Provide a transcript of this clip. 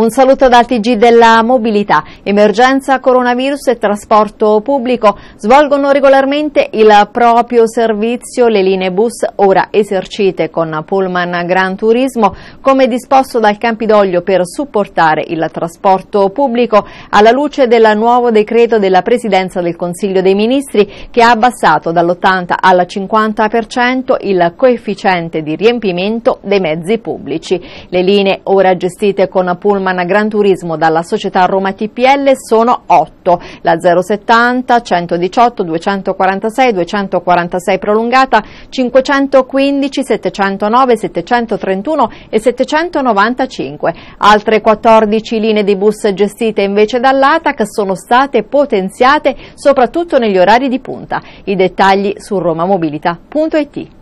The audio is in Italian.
Un saluto dal TG della mobilità. Emergenza coronavirus e trasporto pubblico svolgono regolarmente il proprio servizio le linee bus ora esercite con Pullman Gran Turismo come disposto dal Campidoglio per supportare il trasporto pubblico alla luce del nuovo decreto della Presidenza del Consiglio dei Ministri che ha abbassato dall'80 al 50% il coefficiente di riempimento dei mezzi pubblici. Le linee ora gestite con Pullman Romana Gran Turismo dalla società Roma TPL sono 8, la 070, 118, 246, 246 prolungata, 515, 709, 731 e 795. Altre 14 linee di bus gestite invece dall'ATAC sono state potenziate soprattutto negli orari di punta. I dettagli su romamobilità.it.